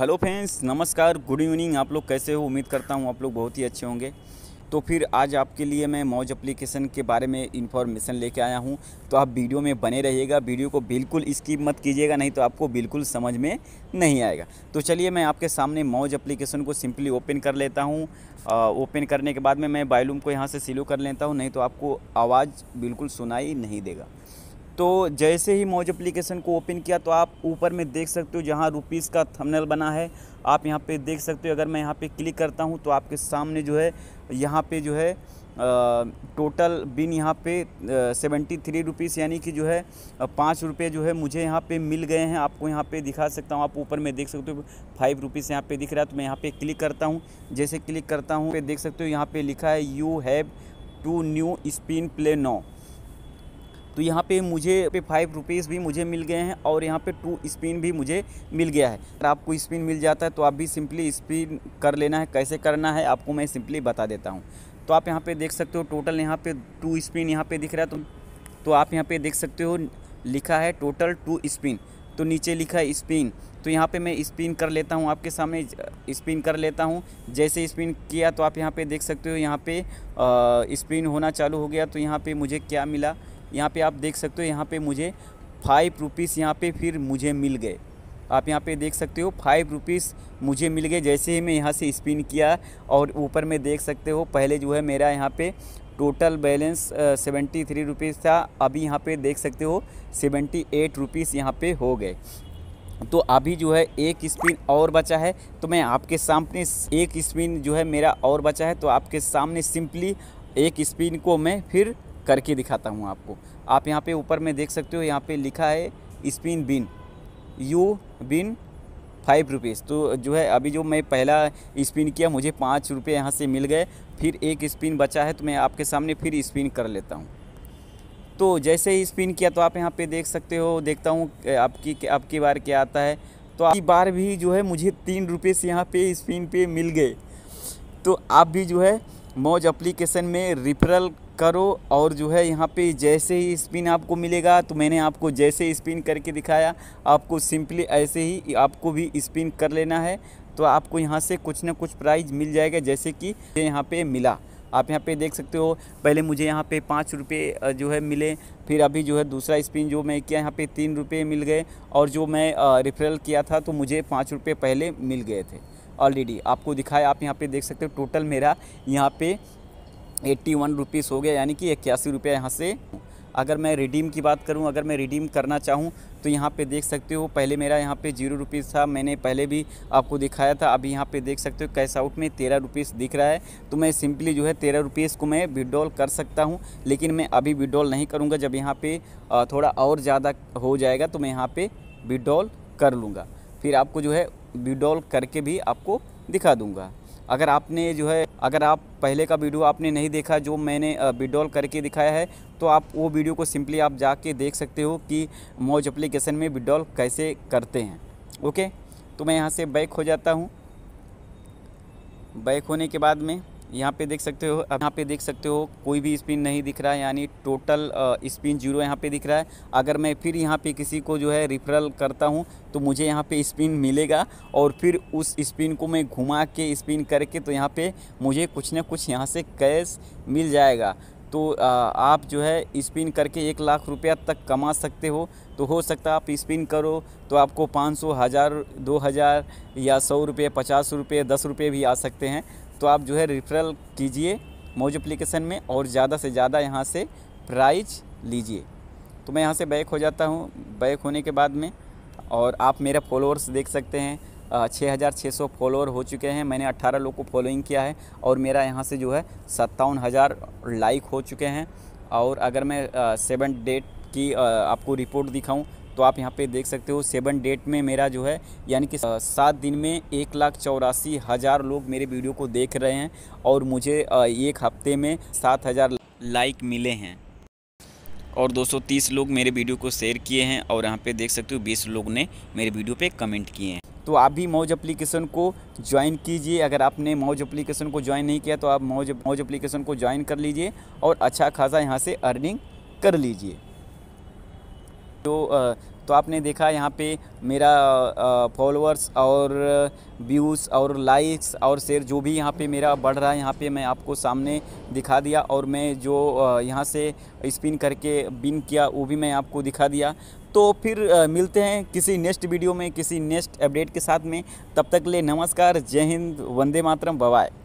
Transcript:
hello friends नमस्कार good evening आप लोग कैसे हो उम्मीद करता हूँ आप लोग बहुत ही अच्छे होंगे तो फिर आज आपके लिए मैं मौज एप्लीकेशन के बारे में इन्फॉर्मेशन लेके आया हूँ तो आप वीडियो में बने रहिएगा वीडियो को बिल्कुल स्किप मत कीजिएगा नहीं तो आपको बिल्कुल समझ में नहीं आएगा तो चलिए मैं आपके सामने मौज एप्लीकेशन को सिंपली ओपन कर लेता हूँ ओपन करने के बाद में मैं बायलूम को यहाँ से सिलो कर लेता हूँ नहीं तो आपको आवाज़ बिल्कुल सुनाई नहीं देगा तो जैसे ही मौज एप्लीकेशन को ओपन किया तो आप ऊपर में देख सकते हो जहाँ रुपीज़ का थंबनेल बना है आप यहाँ पे देख सकते हो अगर मैं यहाँ पे क्लिक करता हूँ तो आपके सामने जो है यहाँ पे जो है टोटल बिन यहाँ पे सेवेंटी थ्री रुपीज़ यानी कि जो है पाँच रुपये जो है मुझे यहाँ पे मिल गए हैं आपको यहाँ पे दिखा सकता हूँ आप ऊपर में देख सकते हो फाइव रुपीज़ यहाँ पे दिख रहा है तो मैं यहाँ पे क्लिक करता हूँ जैसे क्लिक करता हूँ देख सकते हो यहाँ पे लिखा है you have to new spin play no तो यहाँ पे मुझे पे फाइव रुपीज़ भी मुझे मिल गए हैं और यहाँ पे टू स्पिन भी मुझे मिल गया है अगर आपको स्पिन मिल जाता है तो आप भी सिंपली स्पिन कर लेना है कैसे करना है आपको मैं सिंपली बता देता हूँ तो आप यहाँ पे देख सकते हो टोटल यहाँ पे टू स्पिन यहाँ पे दिख रहा है तो, तो आप यहाँ पे देख सकते हो लिखा है टोटल टू स्पिन तो नीचे लिखा है स्पिन तो यहाँ पे मैं स्पिन कर लेता हूँ आपके सामने स्पिन कर लेता हूँ जैसे स्पिन किया तो आप यहाँ पे देख सकते हो यहाँ पे स्पिन होना चालू हो गया तो यहाँ पे मुझे क्या मिला यहाँ पे आप देख सकते हो यहाँ पे मुझे फाइव रुपीज़ यहाँ पे फिर मुझे मिल गए आप यहाँ पे देख सकते हो फाइव रुपीज़ मुझे मिल गए जैसे ही मैं यहाँ से स्पिन किया और ऊपर में देख सकते हो पहले जो है मेरा यहाँ पे total balance seventy three rupees था अभी यहाँ पे देख सकते हो सेवेंटी एट रुपीज़ यहाँ पे हो गए तो अभी जो है एक स्पिन और बचा है तो मैं आपके सामने एक स्पिन जो है मेरा और बचा है तो आपके सामने सिंपली एक स्पिन को मैं फिर करके दिखाता हूँ आपको आप यहाँ पे ऊपर में देख सकते हो यहाँ पे लिखा है spin win you win five rupees तो जो है अभी जो मैं पहला स्पिन किया मुझे पाँच रुपये यहाँ से मिल गए फिर एक स्पिन बचा है तो मैं आपके सामने फिर स्पिन कर लेता हूँ तो जैसे ही स्पिन किया तो आप यहाँ पे देख सकते हो देखता हूँ आपकी आपकी बार क्या आता है तो आपकी बार भी जो है मुझे तीन रुपये से यहाँ पे स्पिन पे मिल गए तो आप भी जो है मौज एप्लीकेशन में रिफरल करो और जो है यहाँ पे जैसे ही स्पिन आपको मिलेगा तो मैंने आपको जैसे स्पिन करके दिखाया आपको सिंपली ऐसे ही आपको भी स्पिन कर लेना है तो आपको यहाँ से कुछ ना कुछ प्राइज मिल जाएगा जैसे कि यहाँ पे मिला आप यहाँ पे देख सकते हो पहले मुझे यहाँ पे पाँच रुपये जो है मिले फिर अभी जो है दूसरा स्पिन जो मैं किया यहाँ पे तीन रुपये मिल गए और जो मैं रेफरल किया था तो मुझे पाँच रुपये पहले मिल गए थे ऑलरेडी आपको दिखाया आप यहाँ पे देख सकते हो टोटल मेरा यहाँ पे एट्टी वन रुपीज़ हो गया यानी कि इक्यासी रुपया यहाँ से अगर मैं रिडीम की बात करूं अगर मैं रिडीम करना चाहूं तो यहाँ पे देख सकते हो पहले मेरा यहाँ पे जीरो रुपीज़ था मैंने पहले भी आपको दिखाया था अभी यहाँ पे देख सकते हो कैश आउट में तेरह रुपीज़ दिख रहा है तो मैं सिंपली जो है तेरह रुपीज़ को मैं विड्रॉल कर सकता हूँ लेकिन मैं अभी विड्रॉल नहीं करूँगा जब यहाँ पर थोड़ा और ज़्यादा हो जाएगा तो मैं यहाँ पर विड्रॉल कर लूँगा फिर आपको जो है विड्रॉल करके भी आपको दिखा दूँगा अगर आपने जो है अगर आप पहले का वीडियो आपने नहीं देखा जो मैंने विड्रॉल करके दिखाया है तो आप वो वीडियो को सिंपली आप जाके देख सकते हो कि मौज अप्लीकेशन में विड्रॉल कैसे करते हैं ओके तो मैं यहाँ से बैक हो जाता हूँ बैक होने के बाद में यहाँ पे देख सकते हो अब यहाँ पे देख सकते हो कोई भी स्पिन नहीं दिख रहा है यानी टोटल स्पिन जीरो यहाँ पे दिख रहा है अगर मैं फिर यहाँ पे किसी को जो है रिफरल करता हूँ तो मुझे यहाँ पे स्पिन मिलेगा और फिर उस स्पिन को मैं घुमा के स्पिन करके तो यहाँ पे मुझे कुछ ना कुछ यहाँ से कैश मिल जाएगा तो आप जो है स्पिन करके एक लाख रुपया तक कमा सकते हो तो हो सकता है आप स्पिन करो तो आपको पाँच सौ हज़ार दो हज़ार या सौ रुपये पचास रुपये दस रुपये भी आ सकते हैं तो आप जो है रिफ़रल कीजिए मौज एप्लीकेशन में और ज़्यादा से ज़्यादा यहाँ से प्राइज लीजिए तो मैं यहाँ से बैक हो जाता हूँ बैक होने के बाद में और आप मेरा फॉलोअर्स देख सकते हैं छः हज़ार छः सौ फॉलोअर हो चुके हैं मैंने अट्ठारह लोग को फॉलोइंग किया है और मेरा यहाँ से जो है सत्तावन हज़ार लाइक हो चुके हैं और अगर मैं सेवन डेट की आपको रिपोर्ट दिखाऊं तो आप यहाँ पे देख सकते हो सेवन डेट में मेरा जो है यानी कि सात दिन में एक लाख चौरासी हज़ार लोग मेरे वीडियो को देख रहे हैं और मुझे एक हफ्ते में सात हज़ार लाइक मिले हैं और 230 लोग मेरे वीडियो को शेयर किए हैं और यहाँ पे देख सकते हो 20 लोग ने मेरे वीडियो पे कमेंट किए हैं तो आप भी मौज एप्लीकेशन को ज्वाइन कीजिए अगर आपने मौज एप्लीकेशन को ज्वाइन नहीं किया तो आप मौज मौज एप्लीकेशन को ज्वाइन कर लीजिए और अच्छा खासा यहाँ से अर्निंग कर लीजिए तो तो आपने देखा यहाँ पे मेरा फॉलोअर्स और व्यूज़ और लाइक्स और शेयर जो भी यहाँ पे मेरा बढ़ रहा है यहाँ पे मैं आपको सामने दिखा दिया और मैं जो यहाँ से स्पिन करके बिन किया वो भी मैं आपको दिखा दिया तो फिर मिलते हैं किसी नेक्स्ट वीडियो में किसी नेक्स्ट अपडेट के साथ में तब तक ले नमस्कार जय हिंद वंदे मातरम बवाए